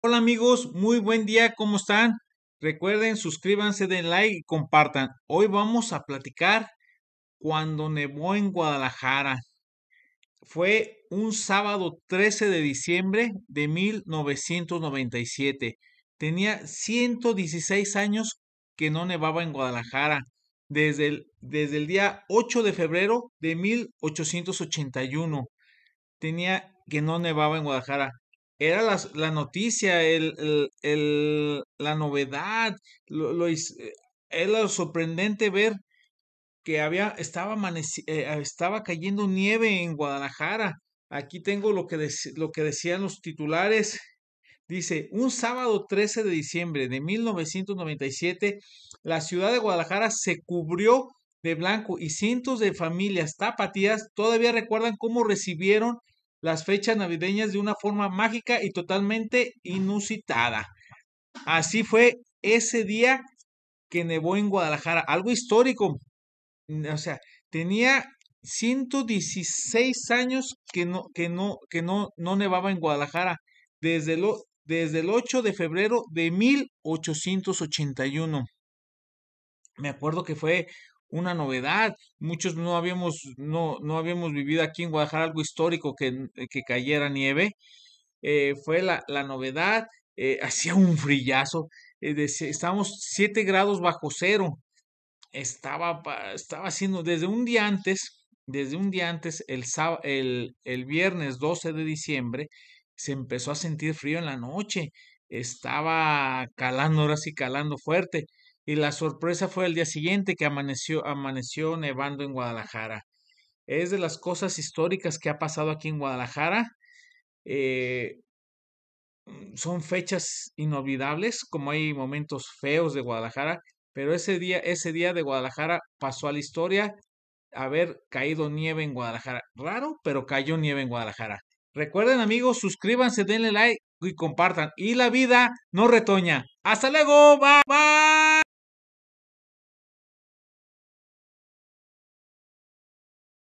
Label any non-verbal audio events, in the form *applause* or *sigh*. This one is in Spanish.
Hola amigos, muy buen día, ¿cómo están? Recuerden, suscríbanse, den like y compartan. Hoy vamos a platicar cuando nevó en Guadalajara. Fue un sábado 13 de diciembre de 1997. Tenía 116 años que no nevaba en Guadalajara, desde el, desde el día 8 de febrero de 1881. Tenía que no nevaba en Guadalajara era la, noticia, el, el, la novedad, lo, eh, era sorprendente ver que había, estaba, eh, estaba cayendo nieve en Guadalajara. Aquí tengo lo que, lo que decían los titulares. Dice, un sábado 13 de diciembre de 1997, la ciudad de Guadalajara se cubrió de blanco y cientos de familias tapatías todavía recuerdan cómo recibieron las fechas navideñas de una forma mágica y totalmente inusitada. Así fue ese día que nevó en Guadalajara, algo histórico. Mm, o sea, tenía 116 años que no, que no, que no, no nevaba en Guadalajara, desde desde el 8 de febrero de 1881. Me acuerdo que fue una novedad. Muchos no habíamos, no, no habíamos vivido aquí en Guadalajara algo histórico que, eh, que cayera nieve. Eh, fue la, la novedad, eh, *laughs* hacía un frillazo, estábamos 7 grados bajo cero. Estaba, estaba haciendo desde un día antes, desde un día antes, el, el, el viernes 12 de diciembre, se empezó a sentir frío en la noche. Estaba calando, ahora sí calando fuerte. Y la sorpresa fue el día siguiente que amaneció, amaneció nevando en Guadalajara. Es de las cosas históricas que ha pasado aquí en Guadalajara. Eh, mm, son fechas inolvidables, como hay momentos feos de Guadalajara, pero ese día, ese día de Guadalajara pasó a la historia haber caído nieve en Guadalajara. Raro, pero cayó nieve en Guadalajara. Recuerden amigos, suscríbanse, denle like y compartan. Y la vida no retoña. Hasta luego, bye bye.